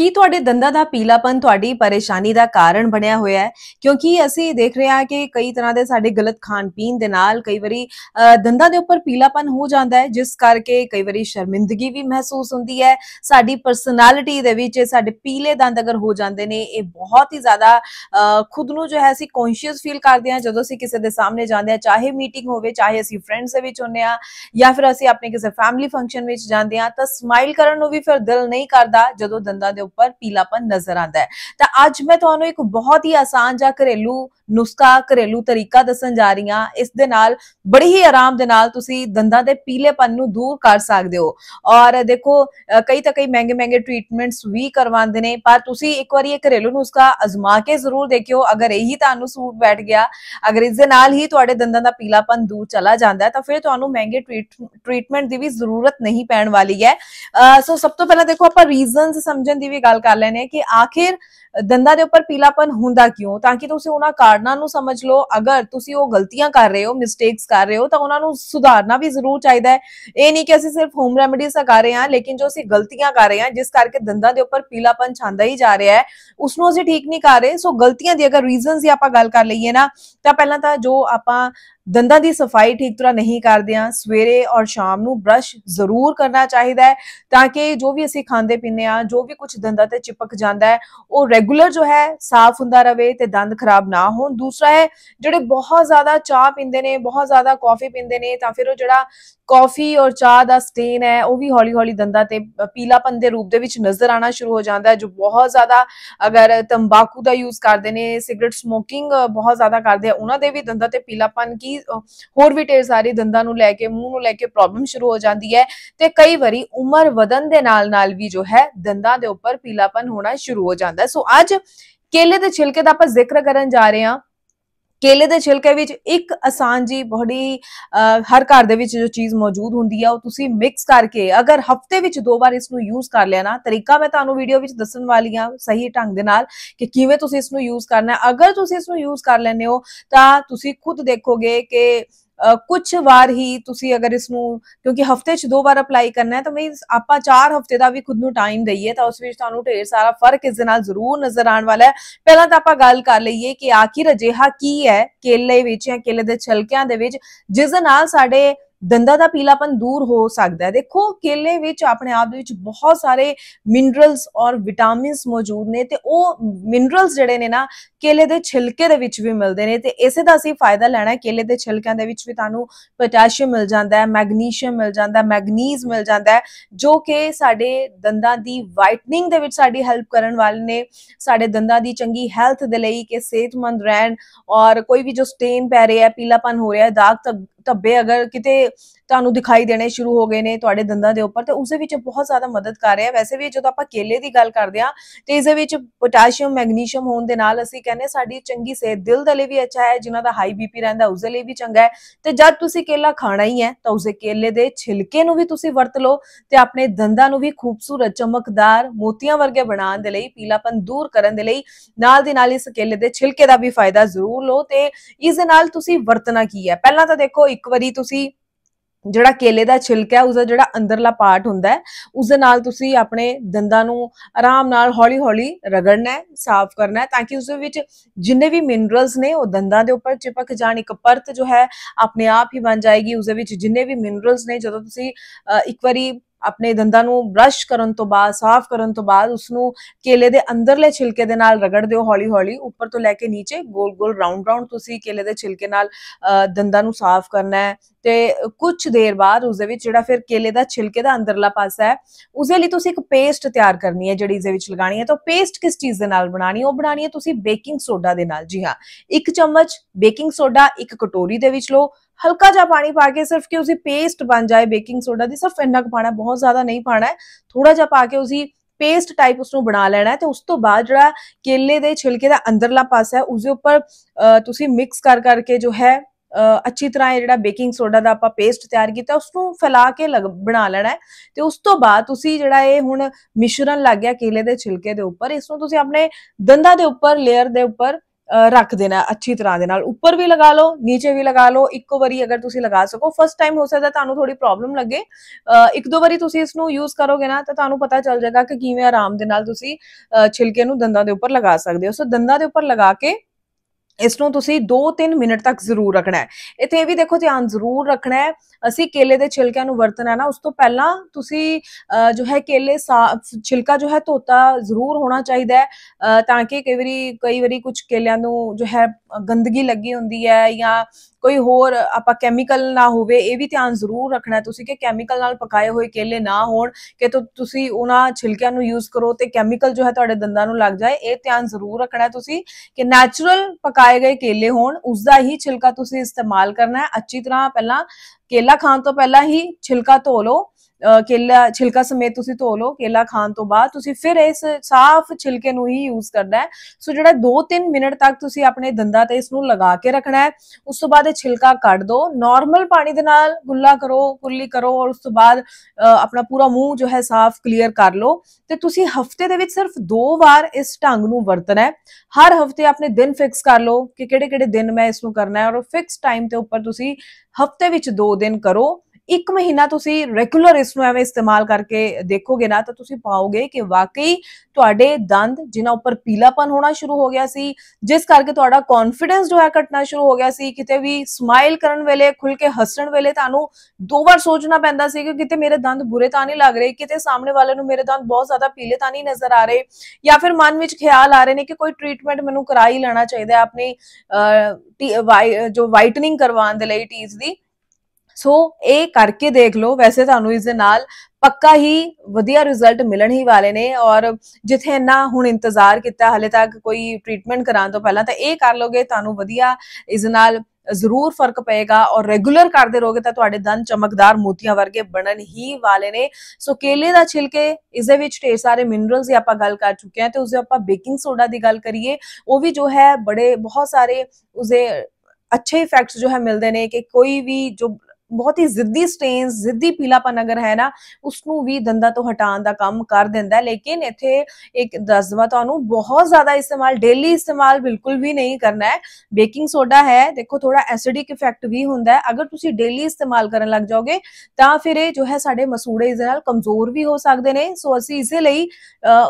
ਕੀ ਤੁਹਾਡੇ ਦੰਦਾਂ ਦਾ ਪੀਲਾਪਨ ਤੁਹਾਡੀ ਪਰੇਸ਼ਾਨੀ ਦਾ ਕਾਰਨ ਬਣਿਆ ਹੋਇਆ ਹੈ ਕਿਉਂਕਿ ਅਸੀਂ ਦੇਖ ਰਹੇ ਹਾਂ ਕਿ ਕਈ ਤਰ੍ਹਾਂ ਦੇ ਸਾਡੇ ਗਲਤ ਖਾਣ ਪੀਣ ਦੇ ਨਾਲ ਕਈ ਵਾਰੀ ਦੰਦਾਂ ਦੇ ਉੱਪਰ ਪੀਲਾਪਨ ਹੋ ਜਾਂਦਾ ਹੈ ਜਿਸ ਕਰਕੇ ਕਈ ਵਾਰੀ ਸ਼ਰਮਿੰਦਗੀ ਵੀ ਮਹਿਸੂਸ ਹੁੰਦੀ ਹੈ ਸਾਡੀ ਪਰਸਨੈਲਿਟੀ ਦੇ ਵਿੱਚ ਸਾਡੇ ਪੀਲੇ ਦੰਦ ਅਗਰ ਹੋ ਜਾਂਦੇ ਨੇ ਇਹ ਬਹੁਤ ਹੀ ਜ਼ਿਆਦਾ ਖੁਦ ਨੂੰ ਜੋ ਹੈ ਅਸੀਂ ਕੌਨਸ਼ੀਅਸ ਫੀਲ ਕਰਦੇ ਹਾਂ ਜਦੋਂ ਅਸੀਂ ਕਿਸੇ ਦੇ ਸਾਹਮਣੇ ਜਾਂਦੇ ਹਾਂ ਚਾਹੇ ਮੀਟਿੰਗ ਹੋਵੇ ਚਾਹੇ ਅਸੀਂ ਫਰੈਂਡਸ ਦੇ ਵਿੱਚ ਹੁੰਨੇ ਆ ਜਾਂ ਫਿਰ ਅਸੀਂ ਆਪਣੇ ਕਿਸੇ ਫੈਮਿਲੀ ਫੰਕਸ਼ਨ ਵਿੱਚ ਜਾਂਦੇ ਹਾਂ ਤਾਂ ਸਮਾਈਲ ਕਰਨ ਨੂੰ ਵੀ ਫਿਰ ਦਿਲ ਨਹੀਂ ਕਰਦਾ ਜਦੋਂ ਦੰਦਾਂ ਦੇ ਉੱਪਰ ਪੀਲਾਪਨ ਨਜ਼ਰ ਆਉਂਦਾ ਹੈ ਤਾਂ ਅੱਜ ਮੈਂ ਤੁਹਾਨੂੰ ਇੱਕ ਬਹੁਤ ਹੀ ਆਸਾਨ ਜਾਂ ਘਰੇਲੂ ਨੁਸਖਾ ਘਰੇਲੂ ਤਰੀਕਾ ਦੱਸਣ ਜਾ ਰਹੀ ਹਾਂ ਇਸ ਦੇ ਨਾਲ ਬੜੀ ਹੀ ਆਰਾਮ ਦੇ ਨਾਲ ਤੁਸੀਂ ਦੰਦਾਂ ਦੇ ਪੀਲੇਪਨ ਨੂੰ ਦੂਰ ਕਰ ਸਕਦੇ ਹੋ ਔਰ ਦੇਖੋ ਕਈ ਤਾਂ ਕਈ ਮਹਿੰਗੇ ਮਹਿੰਗੇ ਟ੍ਰੀਟਮੈਂਟਸ ਵੀ ਕਰਵਾਉਂਦੇ ਨੇ ਪਰ ਤੁਸੀਂ ਇੱਕ ਵਾਰੀ ਇਹ ਘਰੇਲੂ ਨੁਸਖਾ ਅਜ਼ਮਾ ਕੇ ਜ਼ਰੂਰ ਦੇਖਿਓ ਅਗਰ ਇਹੀ ਤੁਹਾਨੂੰ ਸੂਟ ਬੈਠ ਗਿਆ ਅਗਰ ਇਸ ਦੇ ਨਾਲ ਹੀ ਤੁਹਾਡੇ ਦੰਦਾਂ ਦਾ ਪੀਲਾਪਨ ਦੂਰ ਚਲਾ ਜਾਂਦਾ ਹੈ ਤਾਂ ਫਿਰ ਤੁਹਾਨੂੰ ਮਹਿੰਗੇ ਟ੍ਰੀਟਮੈਂਟ ਦੀ ਵੀ ਜ਼ਰੂਰਤ ਨਹੀਂ ਪੈਣ ਵਾਲੀ ਹੈ ਸੋ ਸਭ ਤੋਂ ਪਹਿਲਾਂ ਦੇਖੋ ਆਪਾਂ ਰੀਜ਼ਨਸ ਸਮਝਣ ਦੀ ਵੀ ਗੱਲ ਕਰ ਲੈਨੇ ਕਿ ਆਖਿਰ ਦੰਦਾਂ ਦੇ ਉੱਪਰ ਪੀਲਾਪਨ ਹੁੰਦਾ ਕਿਉਂ ਤਾਂ ਕਿ ਤੁਸੀਂ ਉਹਨਾਂ ਕਾਰਨਾਂ ਨੂੰ ਸਮਝ ਲਓ ਅਗਰ ਤੁਸੀਂ ਉਹ ਗਲਤੀਆਂ ਕਰ ਰਹੇ ਹੋ ਮਿਸਟੇਕਸ ਕਰ ਰਹੇ ਹੋ ਤਾਂ ਉਹਨਾਂ ਨੂੰ ਸੁਧਾਰਨਾ ਵੀ ਜ਼ਰੂਰ ਚਾਹੀਦਾ ਹੈ ਇਹ ਨਹੀਂ ਕਿ ਅਸੀਂ ਸਿਰਫ ਹੋਮ ਆ ਕਰ ਰਹੇ ਹਾਂ ਲੇਕਿਨ ਜੋ ਅਸੀਂ ਗਲਤੀਆਂ ਕਰ ਰਹੇ ਹਾਂ ਜਿਸ ਕਰਕੇ ਦੰਦਾਂ ਦੇ ਉੱਪਰ ਪੀਲਾਪਨ ਛਾਂਦਾ ਹੀ ਜਾ ਰਿਹਾ ਹੈ ਉਸ ਨੂੰ ਅਸੀਂ ਠੀਕ ਨਹੀਂ ਕਰ ਰਹੇ ਸੋ ਗਲਤੀਆਂ ਦੀ ਅਗਰ ਰੀਜ਼ਨਸ ਦੀ ਆਪਾਂ ਗੱਲ ਕਰ ਲਈਏ ਨਾ ਤਾਂ ਪਹਿਲਾਂ ਤਾਂ ਜੋ ਆਪਾਂ ਦੰਦਾਂ ਦੀ ਸਫਾਈ ਠੀਕ ਤਰ੍ਹਾਂ ਨਹੀਂ ਕਰਦੇ ਆ ਸਵੇਰੇ ਔਰ ਸ਼ਾਮ ਨੂੰ ਬ੍ਰਸ਼ ਜ਼ਰੂਰ ਕਰਨਾ ਚਾਹੀਦਾ ਹੈ ਤਾਂ ਕਿ ਜੋ ਵੀ ਅਸੀਂ ਖਾਂਦੇ ਪੀਂਦੇ ਆ ਜੋ ਵੀ ਕੁਝ ਦੰਦਾਂ ਤੇ ਚਿਪਕ ਜਾਂਦਾ ਹੈ ਉਹ ਰੈਗੂਲਰ ਜੋ ਹੈ ਸਾਫ਼ ਹੁੰਦਾ ਰਵੇ ਤੇ ਦੰਦ ਖਰਾਬ ਨਾ ਹੋਣ ਦੂਸਰਾ ਹੈ ਜਿਹੜੇ ਬਹੁਤ ਜ਼ਿਆਦਾ ਚਾਹ ਪੀਂਦੇ ਨੇ ਬਹੁਤ ਜ਼ਿਆਦਾ ਕਾਫੀ ਪੀਂਦੇ ਨੇ ਤਾਂ ਫਿਰ ਉਹ ਜਿਹੜਾ ਕਾਫੀ ਔਰ ਚਾਹ ਦਾ ਸਟੇਨ ਹੈ ਉਹ ਵੀ ਹੌਲੀ-ਹੌਲੀ ਦੰਦਾਂ ਤੇ ਪੀਲਾਪਨ ਦੇ ਰੂਪ ਦੇ ਵਿੱਚ ਨਜ਼ਰ ਆਣਾ ਸ਼ੁਰੂ ਹੋ ਜਾਂਦਾ ਹੈ ਜੋ ਬਹੁਤ ਜ਼ਿਆਦਾ ਅਗਰ ਤੰਬਾਕੂ ਦਾ ਯੂਜ਼ ਕਰਦੇ ਨੇ ਸਿਗਰਟ ਸਮੋਕਿੰਗ ਬਹੁਤ ਜ਼ਿਆਦਾ ਕਰਦੇ ਆ ਉਹਨਾਂ ਦੇ ਵੀ ਦੰਦਾਂ ਤੇ ਪੀਲਾਪਨ ਕੀ ਹੋਰ ਵੀ ਢੇਰ ਰਹੀ ਦੰਦਾਂ ਨੂੰ ਲੈ ਕੇ ਮੂੰਹ ਨੂੰ ਲੈ ਕੇ ਪ੍ਰੋਬਲਮ ਸ਼ੁਰੂ ਹੋ ਜਾਂਦੀ ਹੈ ਤੇ ਕਈ ਵਾਰੀ ਉਮਰ ਵਧਨ ਦੇ ਨਾਲ-ਨਾਲ ਵੀ ਜੋ ਹੈ ਦੰਦਾਂ ਦੇ ਉੱਪਰ ਪੀਲਾਪਨ ਹੋਣਾ ਸ਼ੁਰੂ ਹੋ ਜਾਂਦਾ ਸੋ ਅੱਜ ਕੇਲੇ ਦੇ ਛਿਲਕੇ ਦਾ ਆਪਾਂ ਜ਼ਿਕਰ ਕਰਨ ਜਾ ਰਹੇ ਹਾਂ ਕੇਲੇ ਦੇ ਛਿਲਕੇ ਵਿੱਚ ਇੱਕ ਆਸਾਨ ਜੀ ਬੜੀ ਹਰ ਘਰ ਦੇ ਵਿੱਚ ਜੋ ਚੀਜ਼ ਮੌਜੂਦ ਹੁੰਦੀ ਆ ਉਹ ਤੁਸੀਂ ਮਿਕਸ ਕਰਕੇ ਅਗਰ ਹਫਤੇ ਵਿੱਚ ਦੋ ਵਾਰ ਇਸ ਨੂੰ ਯੂਜ਼ ਕਰ ਲਿਆ ਨਾ ਤਰੀਕਾ ਮੈਂ ਤੁਹਾਨੂੰ ਵੀਡੀਓ ਵਿੱਚ ਦੱਸਣ ਵਾਲੀ ਆ ਸਹੀ ਢੰਗ ਦੇ ਨਾਲ ਕਿ ਕਿਵੇਂ ਤੁਸੀਂ ਇਸ ਨੂੰ ਯੂਜ਼ ਕਰਨਾ ਹੈ ਅਗਰ ਤੁਸੀਂ ਇਸ ਨੂੰ ਯੂਜ਼ ਕਰ ਲੈਂਦੇ ਹੋ ਤਾਂ ਤੁਸੀਂ ਖੁਦ ਦੇਖੋਗੇ ਕਿ ਕੁਝ ਵਾਰ ਹੀ ਤੁਸੀਂ ਅਗਰ ਇਸ ਨੂੰ ਕਿਉਂਕਿ ਹਫਤੇ 'ਚ ਦੋ ਵਾਰ ਅਪਲਾਈ ਕਰਨਾ ਹੈ ਤਾਂ ਮੈਂ ਆਪਾਂ 4 ਹਫਤੇ ਦਾ ਵੀ ਖੁਦ ਨੂੰ ਟਾਈਮ ਦਈਏ ਤਾਂ ਉਸ ਵਿੱਚ ਤੁਹਾਨੂੰ ਢੇਰ ਸਾਰਾ ਫਰਕ ਇਸ ਦੇ ਨਾਲ ਜ਼ਰੂਰ ਨਜ਼ਰ ਆਉਣ ਵਾਲਾ ਹੈ ਪਹਿਲਾਂ ਤਾਂ ਆਪਾਂ ਗੱਲ ਕਰ ਲਈਏ ਕਿ ਆਖਿਰ ਅਜਿਹਾ ਕੀ ਹੈ ਕੇਲੇ ਵਿੱਚ ਜਾਂ ਕੇਲੇ ਦੇ ਛਲਕਿਆਂ ਦੇ ਵਿੱਚ ਜਿਸ ਦੇ ਨਾਲ ਸਾਡੇ ਦੰਦਾਂ ਦਾ ਪੀਲਾਪਨ ਦੂਰ ਹੋ ਸਕਦਾ ਹੈ ਦੇਖੋ ਕੇਲੇ ਵਿੱਚ ਆਪਣੇ ਆਪ ਦੇ ਵਿੱਚ ਬਹੁਤ ਸਾਰੇ ਮਿਨਰਲਸ ਔਰ ਵਿਟਾਮਿਨਸ ਮੌਜੂਦ ਨੇ ਤੇ ਉਹ ਮਿਨਰਲਸ ਜਿਹੜੇ ਨੇ ਨਾ ਕੇਲੇ ਦੇ ਛਿਲਕੇ ਦੇ ਵਿੱਚ ਵੀ ਮਿਲਦੇ ਨੇ ਤੇ ਇਸੇ ਦਾ ਅਸੀਂ ਫਾਇਦਾ ਲੈਣਾ ਹੈ ਕੇਲੇ ਦੇ ਛਿਲਕਿਆਂ ਦੇ ਵਿੱਚ ਵੀ ਤੁਹਾਨੂੰ ਪੋਟਾਸ਼ੀਅਮ ਮਿਲ ਜਾਂਦਾ ਹੈ ਮੈਗਨੀਸ਼ੀਅਮ ਮਿਲ ਜਾਂਦਾ ਹੈ ਮੈਗਨੀਜ਼ ਮਿਲ ਜਾਂਦਾ ਹੈ ਜੋ ਕਿ ਸਾਡੇ ਦੰਦਾਂ ਦੀ ਵਾਈਟਨਿੰਗ ਦੇ ਵਿੱਚ ਸਾਡੀ ਹੈਲਪ ਕਰਨ ਵਾਲੇ ਨੇ ਸਾਡੇ ਦੰਦਾਂ ਦੀ ਚੰਗੀ ਹੈਲਥ ਦੇ ਲਈ ਕਿ ਸਿਹਤਮੰਦ ਰਹਿਣ ਔਰ ਕੋਈ ਵੀ ਜੋ ਸਟੇਨ ਪੈ ਰਿਹਾ ਹੈ ਪੀਲਾਪਨ ਹੋ ਰਿਹਾ ਹੈ ਦਾਗ ਧੱਬੇ ਅਗਰ ਕਿਤੇ ਤੁਹਾਨੂੰ ਦਿਖਾਈ ਦੇਣੇ ਸ਼ੁਰੂ ਹੋ ਗਏ ਨੇ ਤੁਹਾਡੇ ਦੰਦਾਂ ਦੇ ਉੱਪਰ ਤੇ ਉਸ ਦੇ ਵਿੱਚ ਬਹੁਤ ਜ਼ਿਆਦਾ ਮਦਦ ਕਰ ਰਿਹਾ ਵੈਸੇ ਵੀ ਜਦੋਂ ਆਪਾਂ ਕੇਲੇ ਦੀ ਗੱਲ ਕਰਦੇ ਆ ਤੇ ਇਸ ਦੇ ਵਿੱਚ ਪੋਟਾਸ਼ੀਅਮ ਮੈਗਨੀਸ਼ੀਅਮ ਹੋਣ ਦੇ ਨਾਲ ਅਸੀਂ ਕਹਿੰਦੇ ਸਾਡੀ ਚੰਗੀ ਸਿਹਤ ਦਿਲ ਦੇ ਲਈ ਵੀ ਅੱਛਾ ਹੈ ਜਿਨ੍ਹਾਂ ਦਾ ਹਾਈ ਬੀਪੀ ਰਹਿੰਦਾ ਉਸ ਦੇ ਲਈ ਵੀ ਚੰਗਾ ਹੈ ਤੇ ਜਦ ਤੁਸੀਂ ਕੇਲਾ ਖਾਣਾ ਹੀ ਹੈ ਤਾਂ ਉਸ ਦੇ ਕੇਲੇ ਦੇ ਛਿਲਕੇ ਨੂੰ ਵੀ ਤੁਸੀਂ ਵਰਤ ਲਓ ਤੇ ਆਪਣੇ ਦੰਦਾਂ ਨੂੰ ਵੀ ਖੂਬਸੂਰਤ ਚਮਕਦਾਰ ਮੋਤੀਆਂ ਵਰਗੇ ਬਣਾਉਣ ਦੇ ਲਈ ਪੀਲਾਪਨ ਦੂਰ ਕਰਨ ਦੇ ਲਈ ਨਾਲ ਦੀ ਨਾਲ ਇਸ ਕੇਲੇ ਦੇ ਛਿਲਕੇ ਦਾ ਵੀ ਫਾਇਦਾ ਜ਼ਰੂਰ ਲਓ ਤੇ ਇਸ ਦੇ ਨਾਲ ਤੁਸੀਂ ਵਰਤਣਾ ਕੀ ਹੈ ਪਹਿਲਾਂ ਤਾਂ ਦੇਖੋ ਇੱਕ ਵਾਰੀ ਤੁਸੀਂ ਜਿਹੜਾ ਕੇਲੇ ਦਾ ਛਿਲਕਾ ਹੈ ਦਾ ਜਿਹੜਾ ਅੰਦਰਲਾ ਪਾਰਟ ਹੁੰਦਾ ਹੈ ਉਸ ਦੇ ਨਾਲ ਤੁਸੀਂ ਆਪਣੇ ਦੰਦਾਂ ਨੂੰ ਆਰਾਮ ਨਾਲ ਹੌਲੀ-ਹੌਲੀ ਰਗੜਨਾ ਹੈ ਸਾਫ਼ ਕਰਨਾ ਹੈ ਤਾਂ ਕਿ ਉਸ ਦੇ ਵਿੱਚ ਜਿੰਨੇ ਵੀ ਮਿਨਰਲਸ ਨੇ ਉਹ ਦੰਦਾਂ ਦੇ ਉੱਪਰ ਚਿਪਕ ਜਾਣ ਇੱਕ ਪਰਤ ਜੋ ਹੈ ਆਪਣੇ ਆਪ ਹੀ ਬਣ ਜਾਏਗੀ ਉਸ ਦੇ ਵਿੱਚ ਜਿੰਨੇ ਵੀ ਮਿਨਰਲਸ ਨੇ ਜਦੋਂ ਤੁਸੀਂ ਇੱਕ ਵਾਰੀ ਆਪਣੇ ਦੰਦਾਂ ਨੂੰ ਬ੍ਰਸ਼ ਕਰਨ ਤੋਂ ਬਾਅਦ ਸਾਫ਼ ਕਰਨ ਤੋਂ ਬਾਅਦ ਉਸ ਨੂੰ ਕੇਲੇ ਦੇ ਅੰਦਰਲੇ ਛਿਲਕੇ ਦੇ ਨਾਲ ਰਗੜ ਦਿਓ ਹੌਲੀ-ਹੌਲੀ ਉੱਪਰ ਤੋਂ ਲੈ ਕੇ ਨੀਚੇ ਗੋਲ-ਗੋਲ ਰਾਉਂਡ-ਰਾਉਂਡ ਤੁਸੀਂ ਕੇਲੇ ਦੇ ਛਿਲਕੇ ਨਾਲ ਦੰਦਾਂ ਨੂੰ ਸਾਫ਼ ਕਰਨਾ ਹੈ ਤੇ ਕੁਝ ਦੇਰ ਬਾਅਦ ਉਸ ਦੇ ਵਿੱਚ ਜਿਹੜਾ ਫਿਰ ਕੇਲੇ ਦਾ ਛਿਲਕੇ ਦਾ ਅੰਦਰਲਾ ਪਾਸਾ ਹੈ ਉਸ ਦੇ ਲਈ ਤੁਸੀਂ ਇੱਕ ਪੇਸਟ ਤਿਆਰ ਕਰਨੀ ਹੈ ਜਿਹੜੀ ਇਸ ਦੇ ਵਿੱਚ ਲਗਾਣੀ ਹੈ ਤਾਂ ਪੇਸਟ ਕਿਸ ਚੀਜ਼ ਦੇ ਨਾਲ ਬਣਾਣੀ ਉਹ ਬਣਾਣੀ ਹੈ ਤੁਸੀਂ ਬੇਕਿੰਗ ਸੋਡਾ ਦੇ ਨਾਲ ਜੀ ਹਾਂ ਇੱਕ ਚਮਚ ਬੇਕਿੰਗ ਸੋਡਾ ਇੱਕ ਕਟੋਰੀ ਦੇ ਵਿੱਚ ਲੋ ਹਲਕਾ ਜਿਹਾ ਪਾਣੀ ਪਾ ਕੇ ਸਿਰਫ ਕਿ ਉਸੇ ਪੇਸਟ ਬਣ ਜਾਏ ਬੇਕਿੰਗ ਸੋਡਾ ਦੀ ਸਿਰਫ ਇੰਨਾ ਕੁ ਪਾਣਾ ਬਹੁਤ ਜ਼ਿਆਦਾ ਨਹੀਂ ਪਾਣਾ ਹੈ ਥੋੜਾ ਜਿਹਾ ਪਾ ਕੇ ਉਸੇ ਪੇਸਟ ਟਾਈਪ ਉਸ ਨੂੰ ਬਣਾ ਲੈਣਾ ਤੇ ਉਸ ਤੋਂ ਬਾਅਦ ਜਿਹੜਾ ਕੇਲੇ ਦੇ ਛਿਲਕੇ ਦਾ ਅੰਦਰਲਾ ਪਾਸਾ ਹੈ ਉਸ ਦੇ ਉੱਪਰ ਤੁਸੀਂ ਮਿਕਸ ਕਰ ਕਰਕੇ ਜੋ ਹੈ ਅੱਛੀ ਤਰ੍ਹਾਂ ਜਿਹੜਾ ਬੇਕਿੰਗ ਸੋਡਾ ਦਾ ਆਪਾਂ ਪੇਸਟ ਤਿਆਰ ਕੀਤਾ ਉਸ ਨੂੰ ਫੈਲਾ ਕੇ ਬਣਾ ਲੈਣਾ ਹੈ ਤੇ ਉਸ ਤੋਂ ਬਾਅਦ ਤੁਸੀਂ ਜਿਹੜਾ ਇਹ ਹੁਣ ਮਿਸ਼ਰਣ ਲੱਗ ਗਿਆ ਕੇਲੇ ਦੇ ਛਿਲਕੇ ਦੇ ਉੱਪਰ ਇਸ ਨੂੰ ਤੁਸੀਂ ਆਪਣੇ ਦੰਦਾਂ ਦੇ ਉੱਪਰ ਲੇਅਰ ਦੇ ਉੱਪਰ ਰੱਖ ਦੇਣਾ ਅੱਛੀ ਤਰ੍ਹਾਂ ਦੇ ਨਾਲ ਉੱਪਰ ਵੀ ਲਗਾ ਲਓ ਨੀਚੇ ਵੀ ਲਗਾ ਲਓ ਇੱਕੋ ਵਾਰੀ ਅਗਰ ਤੁਸੀਂ ਲਗਾ ਸਕੋ ਫਸਟ ਟਾਈਮ ਹੋ ਸਕਦਾ ਤੁਹਾਨੂੰ ਥੋੜੀ ਪ੍ਰੋਬਲਮ ਲੱਗੇ ਇੱਕ ਦੋ ਵਾਰੀ ਤੁਸੀਂ ਇਸ ਨੂੰ ਯੂਜ਼ ਕਰੋਗੇ ਨਾ ਤਾਂ ਤੁਹਾਨੂੰ ਪਤਾ ਚੱਲ ਜਾਏਗਾ ਕਿ ਕਿਵੇਂ ਆਰਾਮ ਦੇ ਨਾਲ ਤੁਸੀਂ ਛਿਲਕੇ ਨੂੰ ਦੰਦਾਂ ਦੇ ਉੱਪਰ ਲਗਾ ਸਕਦੇ ਹੋ ਸੋ ਦੰਦਾਂ ਦੇ ਉੱਪਰ ਲਗਾ ਕੇ ਇਸ ਨੂੰ ਤੁਸੀਂ 2-3 ਮਿੰਟ ਤੱਕ ਜ਼ਰੂਰ ਰੱਖਣਾ ਹੈ ਇੱਥੇ ਵੀ ਦੇਖੋ ਧਿਆਨ ਜ਼ਰੂਰ ਰੱਖਣਾ ਹੈ ਅਸੀਂ ਕੇਲੇ ਦੇ ਛਿਲਕਿਆਂ ਨੂੰ ਵਰਤਣਾ ਨਾ ਉਸ ਤੋਂ ਪਹਿਲਾਂ ਤੁਸੀਂ ਜੋ ਹੈ ਕੇਲੇ ਛਿਲਕਾ ਜੋ ਹੈ ਧੋਤਾ ਜ਼ਰੂਰ ਹੋਣਾ ਚਾਹੀਦਾ ਹੈ ਤਾਂ ਕਿ ਕਈ ਵਾਰੀ ਕਈ ਵਾਰੀ ਕੁਝ ਕੇਲਿਆਂ ਨੂੰ ਜੋ ਹੈ ਗੰਦਗੀ ਲੱਗੀ ਹੁੰਦੀ ਹੈ ਜਾਂ ਕੋਈ ਹੋਰ ਆਪਾਂ ਕੈਮੀਕਲ ਨਾ ਹੋਵੇ ਇਹ ਵੀ ਧਿਆਨ ਜ਼ਰੂਰ ਰੱਖਣਾ ਤੁਸੀਂ ਕਿ ਕੈਮੀਕਲ ਨਾਲ ਪਕਾਏ ਹੋਏ ਕੇਲੇ ਨਾ ਹੋਣ ਕਿ ਤੁਸੀਂ ਉਹਨਾਂ ਛਿਲਕਿਆਂ ਨੂੰ ਯੂਜ਼ ਕਰੋ ਤੇ ਕੈਮੀਕਲ ਜੋ ਹੈ ਤੁਹਾਡੇ ਦੰਦਾਂ ਨੂੰ ਲੱਗ ਜਾਏ ਇਹ ਧਿਆਨ ਜ਼ਰੂਰ ਰੱਖਣਾ ਤੁਸੀਂ ਕਿ ਨੈਚੁਰਲ ਪਕਾਏ ਲਗਾਏ ਗਏ ਕੇਲੇ ਹੋਣ ਉਸ ਦਾ ਹੀ ਛਿਲਕਾ ਤੁਸੀਂ ਇਸਤੇਮਾਲ ਕਰਨਾ ਹੈ ਅੱਛੀ ਤਰ੍ਹਾਂ ਪਹਿਲਾਂ ਕੇਲਾ ਖਾਣ ਤੋਂ ਪਹਿਲਾਂ ਹੀ ਛਿਲਕਾ ਧੋ ਲਓ ਕੇਲਾ ਛਿਲਕਾ ਸਮੇਤ ਤੁਸੀਂ ਧੋ ਲਓ ਕੇਲਾ ਖਾਣ ਤੋਂ ਬਾਅਦ ਤੁਸੀਂ ਫਿਰ ਇਸ ਸਾਫ਼ ਛਿਲਕੇ ਨੂੰ ਹੀ ਯੂਜ਼ ਕਰਨਾ ਹੈ ਸੋ ਜਿਹੜਾ 2-3 ਮਿੰਟ ਤੱਕ ਤੁਸੀਂ ਆਪਣੇ ਦੰਦਾਂ ਤੇ ਇਸ ਨੂੰ ਲਗਾ ਕੇ ਰੱਖਣਾ ਹੈ ਉਸ ਤੋਂ ਬਾਅਦ ਇਹ ਛਿਲਕਾ ਕੱਢ ਦਿਓ ਨਾਰਮਲ ਪਾਣੀ ਦੇ ਨਾਲ ਗੁੱਲਾ ਕਰੋ ਕੁੱਲੀ ਕਰੋ ਔਰ ਉਸ ਤੋਂ ਬਾਅਦ ਆਪਣਾ ਪੂਰਾ ਮੂੰਹ ਜੋ ਹੈ ਸਾਫ਼ ਕਲੀਅਰ ਕਰ ਲਓ ਤੇ ਤੁਸੀਂ ਹਫਤੇ ਦੇ ਵਿੱਚ ਸਿਰਫ ਦੋ ਵਾਰ ਇਸ ਢੰਗ ਨੂੰ ਵਰਤਣਾ ਹੈ ਹਰ ਹਫਤੇ ਆਪਣੇ ਦਿਨ ਫਿਕਸ ਕਰ ਲਓ ਕਿ ਕਿਹੜੇ ਕਿਹੜੇ ਦਿਨ ਮੈਂ ਇਸ ਨੂੰ ਕਰਨਾ ਹੈ ਔਰ ਫਿਕਸ ਟਾਈਮ ਤੇ ਉੱਪਰ ਤੁਸੀਂ ਹਫਤੇ ਵਿੱਚ ਦੋ ਦਿਨ ਕਰੋ ਇੱਕ ਮਹੀਨਾ ਤੁਸੀਂ ਰੈਗੂਲਰ ਇਸ ਨੂੰ ਐਵੇਂ ਇਸਤੇਮਾਲ ਕਰਕੇ ਦੇਖੋਗੇ ਨਾ ਤਾਂ ਤੁਸੀਂ ਪਾਓਗੇ ਕਿ ਵਾਕਈ ਤੁਹਾਡੇ ਦੰਦ ਜਿਨ੍ਹਾਂ ਉੱਪਰ ਪੀਲਾਪਨ ਹੋਣਾ ਸ਼ੁਰੂ ਹੋ ਗਿਆ ਸੀ ਜਿਸ ਕਰਕੇ ਤੁਹਾਡਾ ਕੌਨਫੀਡੈਂਸ ਜੋ ਹੈ ਘਟਣਾ ਸ਼ੁਰੂ ਹੋ ਗਿਆ ਸੀ ਕਿਤੇ ਵੀ ਸਮਾਈਲ ਕਰਨ ਵੇਲੇ ਖੁੱਲ ਕੇ ਹੱਸਣ ਵੇਲੇ ਤੁਹਾਨੂੰ ਦੋ ਵਾਰ ਸੋਚਣਾ ਪੈਂਦਾ ਸੀ ਕਿ ਕਿਤੇ ਮੇਰੇ ਦੰਦ ਬੁਰੇ ਤਾਂ ਨਹੀਂ ਲੱਗ ਰਹੇ ਕਿਤੇ ਸਾਹਮਣੇ ਵਾਲੇ ਨੂੰ ਮੇਰੇ ਦੰਦ ਬਹੁਤ ਜ਼ਿਆਦਾ ਪੀਲੇ ਤਾਂ ਨਹੀਂ ਨਜ਼ਰ ਆ ਰਹੇ ਜਾਂ ਫਿਰ ਮਨ ਵਿੱਚ ਖਿਆਲ ਆ ਰਹੇ ਨੇ ਕਿ ਕੋਈ ਟ੍ਰੀਟਮੈਂਟ ਮੈਨੂੰ ਕਰਾ ਹੀ ਲੈਣਾ ਚਾਹੀਦਾ ਹੈ ਆਪਣੀ ਜੋ ਵਾਈਟਨਿੰਗ ਕਰਵਾਉਣ ਦੇ ਲਈ ਟੀਜ਼ ਦੀ ਸੋ ਇਹ ਕਰਕੇ ਦੇਖ ਲਓ ਵੈਸੇ ਤੁਹਾਨੂੰ ਇਸ ਦੇ ਨਾਲ ਪੱਕਾ ਹੀ ਵਧੀਆ ਰਿਜ਼ਲਟ ਮਿਲਣ ਹੀ ਵਾਲੇ ਨੇ ਔਰ ਜਿੱਥੇ ਨਾ ਹੁਣ ਇੰਤਜ਼ਾਰ ਕੀਤਾ ਹਲੇ ਤੱਕ ਕੋਈ ਟ੍ਰੀਟਮੈਂਟ ਕਰਾਉਣ ਤੋਂ ਪਹਿਲਾਂ ਤਾਂ ਇਹ ਕਰ ਲੋਗੇ ਤੁਹਾਨੂੰ ਵਧੀਆ ਇਸ ਨਾਲ ਜ਼ਰੂਰ ਫਰਕ ਪਏਗਾ ਔਰ ਰੈਗੂਲਰ ਕਰਦੇ ਰਹੋਗੇ ਤਾਂ ਤੁਹਾਡੇ ਦੰਦ ਚਮਕਦਾਰ ਮੋਤੀਆਂ ਵਰਗੇ ਬਣਨ ਹੀ ਵਾਲੇ ਨੇ ਸੋ ਕੇਲੇ ਦਾ ਛਿਲਕੇ ਇਸ ਦੇ ਵਿੱਚ ਢੇਰ ਸਾਰੇ ਮਿਨਰਲਸ ਦੀ ਆਪਾਂ ਗੱਲ ਕਰ ਚੁੱਕੇ ਹਾਂ ਤੇ ਉਸ ਦੇ ਆਪਾਂ ਬੇਕਿੰਗ ਸੋਡਾ ਦੀ ਗੱਲ ਕਰੀਏ ਉਹ ਵੀ ਜੋ ਹੈ ਬੜੇ ਬਹੁਤ ਸਾਰੇ ਉਸੇ ਅੱਛੇ ਇਫੈਕਟਸ ਜੋ ਹੈ ਮਿਲਦੇ ਨੇ ਕਿ ਕੋਈ ਵੀ ਜੋ ਬਹੁਤ ਹੀ ਜ਼ਿੱਦੀ ਸਟੇਨਸ ਜ਼ਿੱਦੀ ਪੀਲਾਪਨ ਅਗਰ ਹੈ ਨਾ ਉਸ ਨੂੰ ਵੀ ਦੰਦਾਂ ਤੋਂ ਹਟਾਉਣ ਦਾ ਕੰਮ ਕਰ ਦਿੰਦਾ ਹੈ ਲੇਕਿਨ ਇੱਥੇ ਇੱਕ ਦਸਵਾ ਤੁਹਾਨੂੰ ਬਹੁਤ ਜ਼ਿਆਦਾ ਇਸਤੇਮਾਲ ਡੇਲੀ ਇਸਤੇਮਾਲ ਬਿਲਕੁਲ ਵੀ ਨਹੀਂ ਕਰਨਾ ਹੈ ਬੇਕਿੰਗ ਸੋਡਾ ਹੈ ਦੇਖੋ ਥੋੜਾ ਐਸਿਡਿਕ ਇਫੈਕਟ ਵੀ ਹੁੰਦਾ ਹੈ ਅਗਰ ਤੁਸੀਂ ਡੇਲੀ ਇਸਤੇਮਾਲ ਕਰਨ ਲੱਗ ਜਾਓਗੇ ਤਾਂ ਫਿਰ ਇਹ ਜੋ ਹੈ ਸਾਡੇ ਮਸੂੜੇ ਇਸ ਨਾਲ ਕਮਜ਼ੋਰ ਵੀ ਹੋ ਸਕਦੇ ਨੇ ਸੋ ਅਸੀਂ ਇਸੇ ਲਈ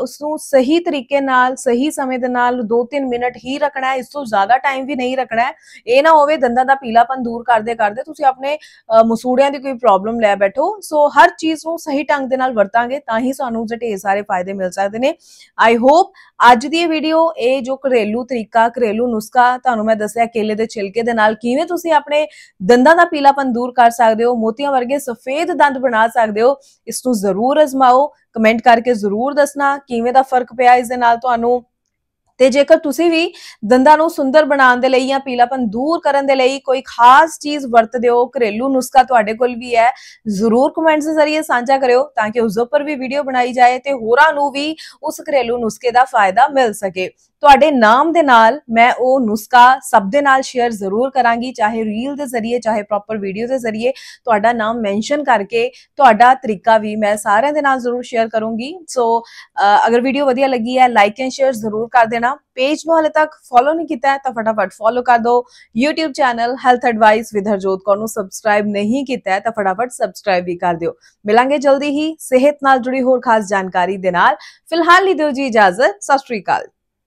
ਉਸ ਨੂੰ ਸਹੀ ਤਰੀਕੇ ਨਾਲ ਸਹੀ ਸਮੇਂ ਦੇ ਨਾਲ 2-3 ਮਿੰਟ ਹੀ ਰੱਖਣਾ ਹੈ ਇਸ ਤੋਂ ਜ਼ਿਆਦਾ ਟਾਈਮ ਵੀ ਨਹੀਂ ਰੱਖਣਾ ਹੈ ਇਹ ਨਾ ਹੋਵੇ ਦੰਦਾਂ ਦਾ ਪੀਲਾਪਨ ਦੂਰ ਕਰਦੇ ਕਰਦੇ ਤੁਸੀਂ ਆਪਣੇ ਮਸੂੜਿਆਂ ਦੀ ਕੋਈ ਪ੍ਰੋਬਲਮ ਲੈ ਬੈਠੋ ਸੋ ਹਰ ਚੀਜ਼ ਨੂੰ ਸਹੀ ਢੰਗ ਦੇ ਨਾਲ ਵਰਤਾਂਗੇ ਤਾਂ ਹੀ ਸਾਨੂੰ ਜਿਹੜੇ ਸਾਰੇ ਫਾਇਦੇ ਮਿਲ ਸਕਦੇ ਨੇ ਆਈ ਹੋਪ ਅੱਜ ਦੀ ਇਹ ਵੀਡੀਓ ਇਹ ਜੋ ਘਰੇਲੂ ਤਰੀਕਾ ਘਰੇਲੂ ਨੁਸਖਾ ਤੁਹਾਨੂੰ ਮੈਂ ਦੱਸਿਆ ਕੇਲੇ ਦੇ ਛਿਲਕੇ ਦੇ ਨਾਲ ਕਿਵੇਂ ਤੁਸੀਂ ਆਪਣੇ ਦੰਦਾਂ ਦਾ ਪੀਲਾਪਨ ਦੂਰ ਕਰ ਸਕਦੇ ਹੋ ਮੋਤੀਆਂ ਵਰਗੇ ਸਫੇਦ ਦੰਦ ਬਣਾ ਸਕਦੇ ਹੋ ਇਸ ਨੂੰ ਜ਼ਰੂਰ ਅਜ਼ਮਾਓ ਕਮੈਂਟ ਕਰਕੇ ਜ਼ਰੂਰ ਦੱਸਣਾ ਕਿਵੇਂ ਦਾ ਫਰਕ ਪਿਆ ਇਸ ਦੇ ਨਾਲ ਤੁਹਾਨੂੰ ਤੇ ਜੇਕਰ ਤੁਸੀਂ ਵੀ ਦੰਦਾਂ ਨੂੰ ਸੁੰਦਰ ਬਣਾਉਣ ਦੇ ਲਈ ਜਾਂ ਪੀਲਾਪਨ ਦੂਰ ਕਰਨ ਦੇ ਲਈ ਕੋਈ ਖਾਸ ਚੀਜ਼ ਵਰਤਦੇ ਹੋ ਘਰੇਲੂ ਨੁਸਖਾ ਤੁਹਾਡੇ ਕੋਲ ਵੀ ਹੈ ਜ਼ਰੂਰ ਕਮੈਂਟਸ ਦੇ ਜ਼ਰੀਏ ਸਾਂਝਾ ਕਰਿਓ ਤਾਂ ਕਿ ਉਸ ਉੱਪਰ ਵੀ ਵੀਡੀਓ ਬਣਾਈ ਜਾਏ ਤੇ ਹੋਰਾਂ ਨੂੰ ਵੀ ਉਸ ਘਰੇਲੂ ਨੁਸਖੇ ਦਾ ਫਾਇਦਾ ਮਿਲ ਸਕੇ ਤੁਹਾਡੇ ਨਾਮ ਦੇ ਨਾਲ ਮੈਂ ਉਹ ਨੁਸਖਾ ਸਭ ਦੇ ਨਾਲ ਸ਼ੇਅਰ ਜ਼ਰੂਰ ਕਰਾਂਗੀ ਚਾਹੇ ਰੀਲ ਦੇ ਜ਼ਰੀਏ ਚਾਹੇ ਪ੍ਰੋਪਰ ਵੀਡੀਓ ਦੇ ਜ਼ਰੀਏ ਤੁਹਾਡਾ ਨਾਮ ਮੈਂਸ਼ਨ ਕਰਕੇ ਤੁਹਾਡਾ ਤਰੀਕਾ ਵੀ ਮੈਂ ਸਾਰਿਆਂ ਦੇ ਨਾਲ ਜ਼ਰੂਰ ਸ਼ੇਅਰ ਕਰੂੰਗੀ ਸੋ ਅਗਰ ਵੀਡੀਓ ਵਧੀਆ ਲੱਗੀ ਹੈ ਲਾਈਕ ਐਂਡ ਸ਼ੇਅਰ ਜ਼ਰੂਰ ਕਰ ਦੇਣਾ पेज को हाले तक फॉलो नहीं किया तो फटाफट फॉलो कर दो YouTube channel health advice with Harjot Kaur subscribe नहीं किया तो फटाफट सबसक्राइब भी कर दो मिलेंगे जल्दी ही सेहत न जुड़ी होर खास जानकारी के फिलहाल नहीं दो जी इजाजत सत श्रीकाल